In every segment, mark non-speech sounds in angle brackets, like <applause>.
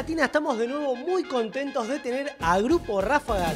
estamos de nuevo muy contentos de tener a Grupo Ráfaga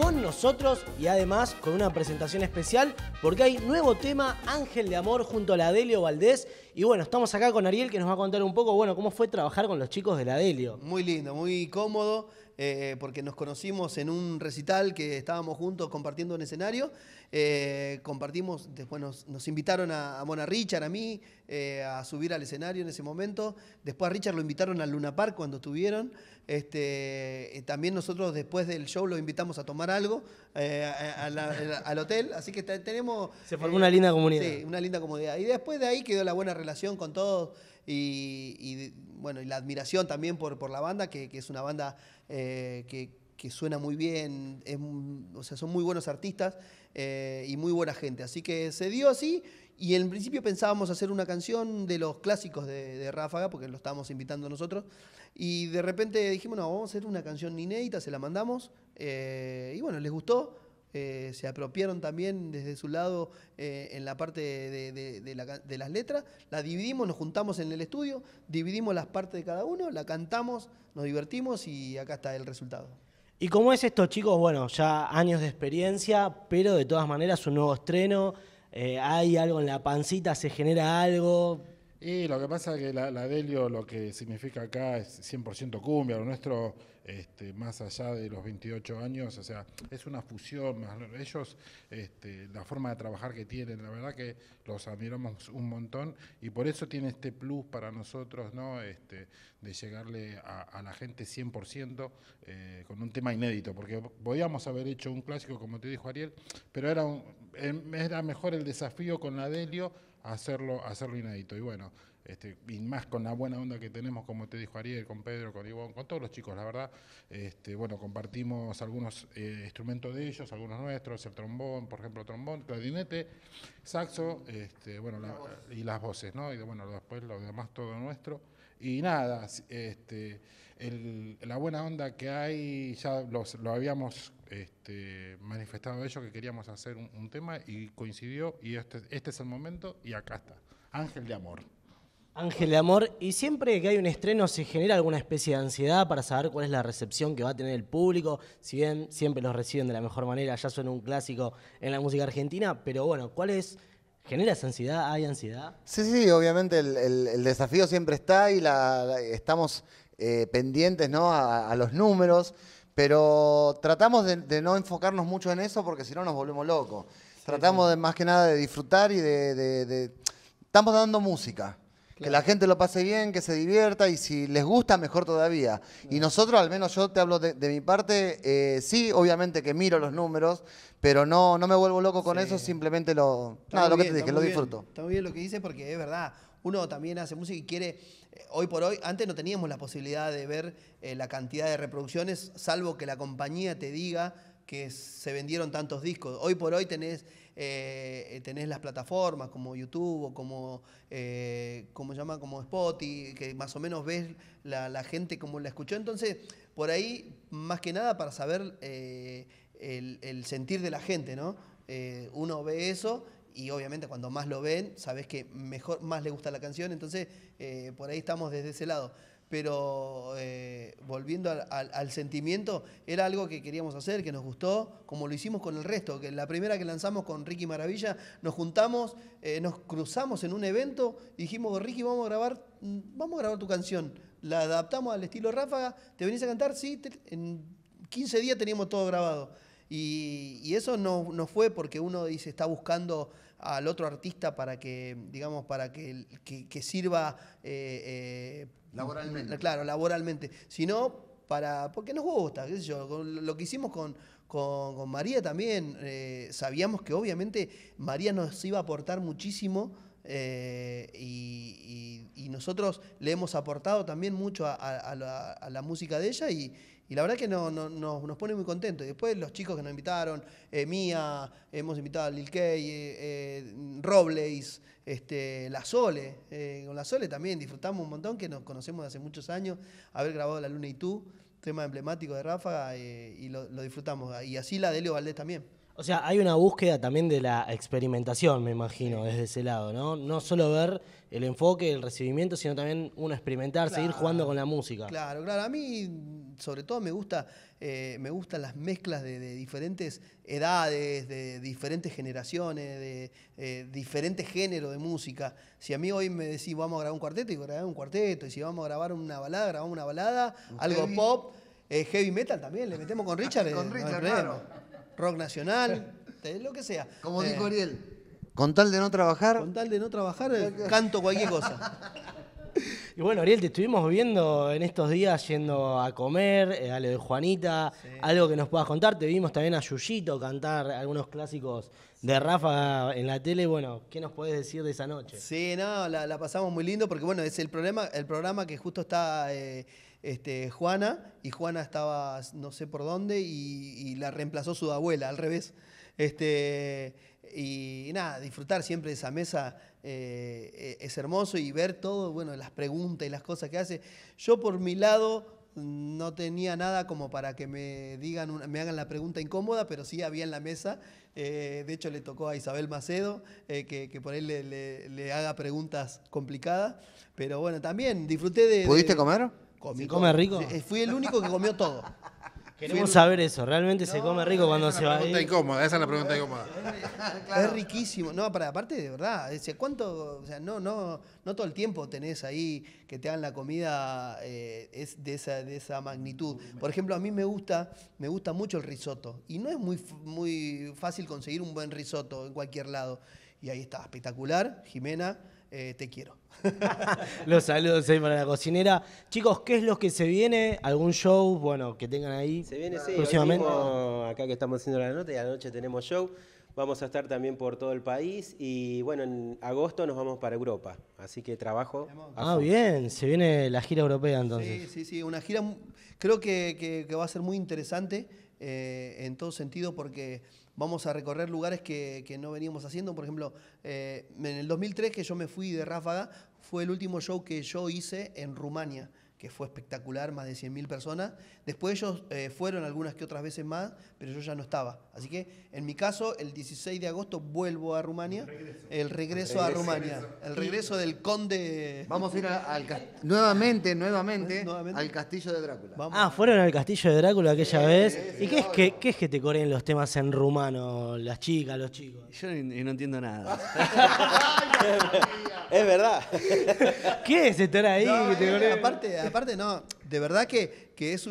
con nosotros y además con una presentación especial porque hay nuevo tema Ángel de Amor junto a la Delio Valdés y bueno, estamos acá con Ariel que nos va a contar un poco, bueno, cómo fue trabajar con los chicos de la Muy lindo, muy cómodo. Eh, porque nos conocimos en un recital que estábamos juntos compartiendo un escenario. Eh, compartimos, después nos, invitaron a, Mona Richard, a mí, eh, a subir al escenario en ese momento. Después a Richard lo invitaron al Luna Park cuando estuvieron. Este, también nosotros después del show lo invitamos a tomar algo al hotel. Así que tenemos... Se formó una linda comunidad. Sí, una linda comunidad. Y después de ahí quedó la buena relación con todos. y, bueno, y la admiración también por, la banda, que, es una banda eh, que, suena muy bien, o sea, son muy buenos artistas eh, y muy buena gente. Así que se dio así y en principio pensábamos hacer una canción de los clásicos de, Ráfaga, porque lo estábamos invitando nosotros, y de repente dijimos, no, vamos a hacer una canción inédita, se la mandamos, eh, y bueno, les gustó eh, se apropiaron también desde su lado eh, en la parte de, las letras, la dividimos, nos juntamos en el estudio, dividimos las partes de cada uno, la cantamos, nos divertimos y acá está el resultado. ¿Y cómo es esto, chicos? Bueno, ya años de experiencia, pero de todas maneras un nuevo estreno, eh, hay algo en la pancita, se genera algo, y lo que pasa es que la, Delio lo que significa acá es 100% cumbia, lo nuestro este, más allá de los 28 años, o sea, es una fusión, ellos, este, la forma de trabajar que tienen, la verdad que los admiramos un montón y por eso tiene este plus para nosotros, ¿no? Este, de llegarle a, la gente 100% eh, con un tema inédito, porque podíamos haber hecho un clásico, como te dijo Ariel, pero era, em, era mejor el desafío con la Delio hacerlo, hacerlo inédito. Y bueno, este, y más con la buena onda que tenemos, como te dijo Ariel, con Pedro, con Ivonne, con todos los chicos, la verdad, este, bueno, compartimos algunos eh, instrumentos de ellos, algunos nuestros, el trombón, por ejemplo, trombón, clarinete, saxo, este, bueno, y las voces, ¿no? Y bueno, después lo demás todo nuestro. Y nada, este, la buena onda que hay, ya lo habíamos este, manifestado ellos que queríamos hacer un, tema y coincidió y este, este es el momento y acá está. Ángel de Amor. Ángel de Amor, y siempre que hay un estreno se genera alguna especie de ansiedad para saber cuál es la recepción que va a tener el público, si bien siempre los reciben de la mejor manera, ya suena un clásico en la música argentina, pero bueno, ¿cuál es ¿Genera ansiedad? ¿Hay ansiedad? Sí, sí, obviamente el, desafío siempre está y estamos eh, pendientes a, los números, pero tratamos de, no enfocarnos mucho en eso porque si no nos volvemos locos. tratamos más que nada de disfrutar y de... Estamos dando música. Que la gente lo pase bien, que se divierta y si les gusta, mejor todavía. Y nosotros, al menos yo te hablo de, mi parte, eh, sí, obviamente que miro los números, pero no, no me vuelvo loco con eso, simplemente lo. lo que te dije, lo disfruto. Está muy bien lo que dices porque es verdad. Uno también hace música y quiere. Eh, hoy por hoy, antes no teníamos la posibilidad de ver eh, la cantidad de reproducciones, salvo que la compañía te diga que se vendieron tantos discos. Hoy por hoy tenés, eh, eh, tenés las plataformas como YouTube o como, eh, como llama, como Spotify, que más o menos ves la, gente como la escuchó. Entonces, por ahí, más que nada para saber eh, el, sentir de la gente, ¿no? uno ve eso y obviamente cuando más lo ven, sabes que mejor, más le gusta la canción. Entonces, por ahí estamos desde ese lado pero eh, volviendo al, sentimiento, era algo que queríamos hacer, que nos gustó, como lo hicimos con el resto. Que la primera que lanzamos con Ricky Maravilla, nos juntamos, eh, nos cruzamos en un evento y dijimos, Ricky, vamos a grabar, mm, vamos a grabar tu canción. La adaptamos al estilo ráfaga, ¿te venís a cantar? Sí, en 15 días teníamos todo grabado. Y, eso no, no fue porque uno dice, está buscando al otro artista para que, digamos, para que, sirva... Eh, eh, laboralmente. Claro, laboralmente. Sino para... porque nos gusta, qué sé yo, lo que hicimos con, María también, eh, sabíamos que obviamente María nos iba a aportar muchísimo y, nosotros le hemos aportado también mucho a, la, a la música de ella y, y la verdad que nos pone muy contentos. Y después los chicos que nos invitaron, eh, Mía, hemos invitado a Lil Kay, eh, eh Robles, este, La Sole. Eh, con La Sole también disfrutamos un montón, que nos conocemos hace muchos años, haber grabado La Luna y tú, tema emblemático de Rafa, y lo, lo, disfrutamos. Y así la de Leo Valdés también. O sea, hay una búsqueda también de la experimentación, me imagino, desde ese lado, ¿no? No solo ver el enfoque, el recibimiento, sino también uno experimentar, seguir jugando con la música. Claro, claro. A mí, sobre todo, me gusta, eh, me gustan las mezclas de, diferentes edades, de diferentes generaciones, de eh, diferentes géneros de música. Si a mí hoy me decís vamos a grabar un cuarteto, y grabamos un cuarteto, y si vamos a grabar una balada, grabamos una balada, algo pop. Eh, heavy metal también, le metemos con <laughs> Richard. con Richard, claro rock nacional, <laughs> lo que sea. Como dijo eh, Ariel, con tal de no trabajar. Con tal de no trabajar, eh, canto cualquier cosa. <laughs> Y bueno, Ariel, te estuvimos viendo en estos días yendo a comer, eh, a lo de Juanita, algo que nos puedas contar. Te vimos también a Yuyito cantar algunos clásicos de Rafa en la tele. Bueno, ¿qué nos puedes decir de esa noche? Sí, no, la, pasamos muy lindo porque, bueno, es el programa, el programa que justo está este, Juana, y Juana estaba no sé por dónde, y, la reemplazó su abuela, al revés. Este, y, nada, disfrutar siempre de esa mesa eh, e, es hermoso y ver todo, bueno, las preguntas y las cosas que hace. Yo por mi lado no tenía nada como para que me digan me hagan la pregunta incómoda, pero sí había en la mesa. Eh, de hecho, le tocó a Isabel Macedo eh, que, por él le, haga preguntas complicadas. Pero bueno, también disfruté de. ¿Pudiste comer? ¿Se come rico? Eh, fui el único que comió todo. <laughs> Queremos saber eso, ¿realmente se come rico cuando se va? Esa es la pregunta incómoda. <laughs> Es riquísimo. No, para, aparte, de verdad, eh, ¿cuánto? O sea, no, no, no todo el tiempo tenés ahí que te hagan la comida eh, es de, esa, magnitud. Por ejemplo, a mí me gusta, me gusta mucho el risotto. Y no es muy, muy fácil conseguir un buen risotto en cualquier lado. Y ahí está, espectacular, Jimena eh, te quiero. <laughs> Los saludos, para la Cocinera. Chicos, ¿qué es lo que se viene? ¿Algún show, bueno, que tengan ahí? Se viene, sí. Próximamente. acá que estamos haciendo la nota y anoche la noche tenemos show. Vamos a estar también por todo el país y bueno, en agosto nos vamos para Europa, así que trabajo. Ah, bien, se viene la gira europea entonces. Sí, sí, sí, una gira creo que, va a ser muy interesante eh, en todo sentido porque vamos a recorrer lugares que, que no veníamos haciendo. Por ejemplo, eh, en el 2003 que yo me fui de Ráfaga, fue el último show que yo hice en Rumania que fue espectacular, más de 100.000 personas. Después ellos eh, fueron algunas que otras veces más, pero yo ya no estaba. Así que en mi caso, el 16 de agosto vuelvo a Rumania, el regreso, a Rumania, el regreso del conde... Vamos a ir al nuevamente, nuevamente, al castillo de Drácula. Ah, fueron al castillo de Drácula aquella vez. ¿Y qué es, que, qué es que te corren los temas en rumano, las chicas, los chicos? Yo no, entiendo nada. <laughs> <laughs> es verdad. ¿Qué es estar ahí? que eh, aparte, no, de verdad que, que es.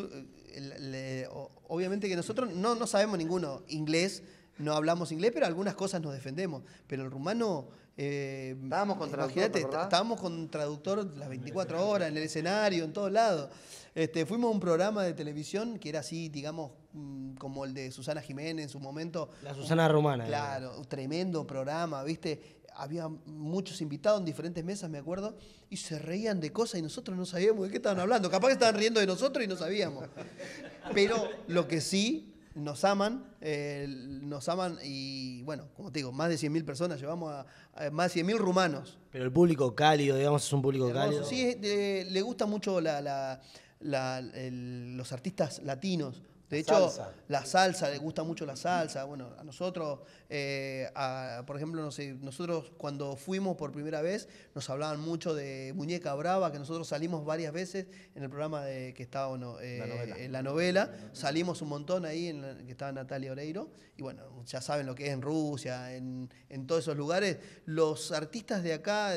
obviamente que nosotros no, sabemos ninguno inglés, no hablamos inglés, pero algunas cosas nos defendemos. Pero el rumano. Eh, estábamos con traductor. estábamos con traductor las 24 horas, en el escenario, en todos lados. Este, fuimos a un programa de televisión que era así, digamos, mm, como el de Susana Jiménez en su momento. La Susana Rumana. Claro, eh. tremendo programa, ¿viste? había muchos invitados en diferentes mesas, me acuerdo, y se reían de cosas y nosotros no sabíamos de qué estaban hablando. Capaz que estaban riendo de nosotros y no sabíamos. Pero lo que sí, nos aman, eh, nos aman y bueno, como te digo, más de 100.000 personas, llevamos a, más de 100.000 rumanos. Pero el público cálido, digamos, es un público cálido. Sí, le gusta mucho la, los artistas latinos, de hecho, la salsa, le gusta mucho la salsa. Bueno, a nosotros, eh, por ejemplo, no sé, nosotros cuando fuimos por primera vez, nos hablaban mucho de Muñeca Brava, que nosotros salimos varias veces en el programa de, que estaba eh, en la novela. Salimos un montón ahí, en que estaba Natalia Oreiro. Y bueno, ya saben lo que es en Rusia, en, en todos esos lugares. Los artistas de acá,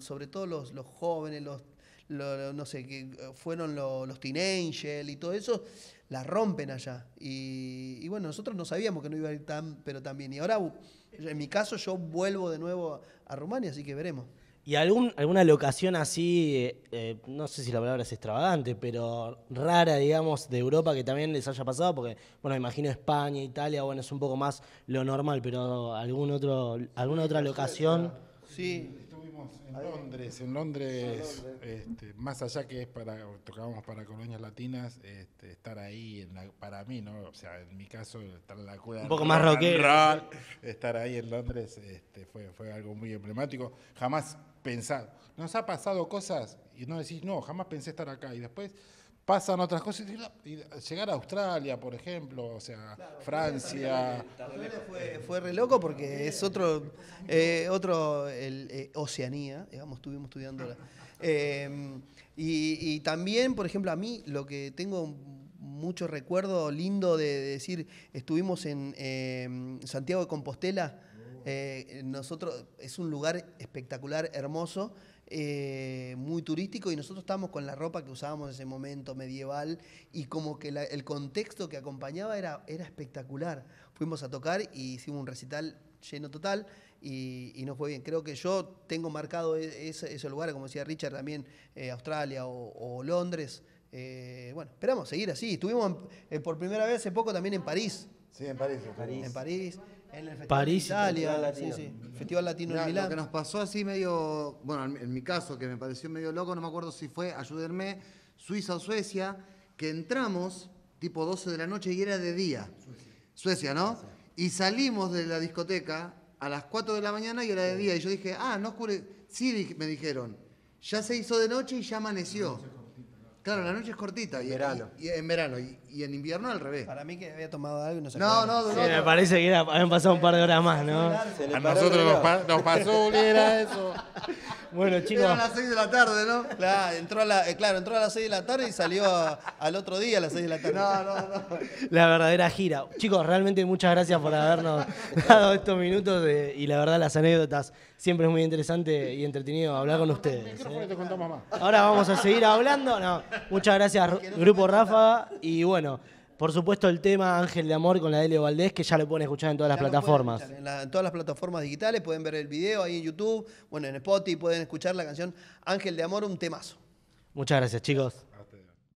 sobre todo los, los jóvenes, los, no sé, que fueron los, Teen y todo eso la rompen allá. Y, bueno, nosotros no sabíamos que no iba a ir tan, pero también. Y ahora, en mi caso, yo vuelvo de nuevo a Rumania, así que veremos. ¿Y algún, alguna locación así, eh, eh, no sé si la palabra es extravagante, pero rara, digamos, de Europa que también les haya pasado? Porque, bueno, imagino España, Italia, bueno, es un poco más lo normal, pero algún otro, alguna otra locación. Sí, en Londres, en Londres, este, más allá que es para, tocábamos para colonias latinas, este, estar ahí, para mí, ¿no? O sea, en mi caso, estar en la cuna. Un poco más estar ahí en Londres este, fue, algo muy emblemático. Jamás pensado Nos ha pasado cosas y no decís, no, jamás pensé estar acá. Y después pasan otras cosas. Y llegar a Australia, por ejemplo, o sea, Francia. fue, re loco porque es otro, eh, otro eh, Oceanía, digamos, estuvimos estudiando. Em, y, también, por ejemplo, a mí lo que tengo mucho recuerdo lindo de, decir, estuvimos en em, Santiago de Compostela. Eh, nosotros es un lugar espectacular, hermoso, eh, muy turístico y nosotros estábamos con la ropa que usábamos en ese momento medieval y como que el contexto que acompañaba era, era espectacular. Fuimos a tocar y hicimos un recital lleno total y, y no fue bien. Creo que yo tengo marcado e, ese, lugar, como decía Richard también, eh, Australia o, Londres. Eh, bueno, esperamos seguir así. Estuvimos por primera vez hace poco también en París. Sí, En París. En París. París, Italia, Latino. Festival Latino en Milán. Lo que nos pasó así medio, bueno, en mi caso, que me pareció medio loco, no me acuerdo si fue, ayúdenme, Suiza o Suecia, que entramos tipo 12 de la noche y era de día. Suecia, ¿no? Y salimos de la discoteca a las 4 de la mañana y era de día. Y yo dije, ah, no oscure. Sí, me dijeron. Ya se hizo de noche y ya amaneció. Claro, la noche es cortita. En y, verano. Y, en verano. Y, en invierno al revés. Para mí que había tomado algo y no se No, no, no. Sí, me parece que era, habían pasado un par de horas más, ¿no? A nosotros nos, nos pasó, era eso. <laughs> Bueno, chicos. a las 6 de la tarde, ¿no? Claro, entró a, eh, claro, entró a las 6 de la tarde y salió al otro día a las 6 de la tarde. No, no, no. La verdadera gira. Chicos, realmente muchas gracias por habernos <laughs> dado estos minutos y la verdad las anécdotas. Siempre es muy interesante y entretenido hablar con ustedes. ¿eh? Te Ahora vamos a seguir hablando. muchas gracias, Grupo Rafa. Y bueno. Por supuesto, el tema Ángel de Amor con la Delio Valdés, que ya lo pueden escuchar en todas las plataformas. En, en, todas las plataformas digitales pueden ver el video ahí en YouTube, bueno, en Spotify pueden escuchar la canción Ángel de Amor, un temazo. Muchas gracias, chicos.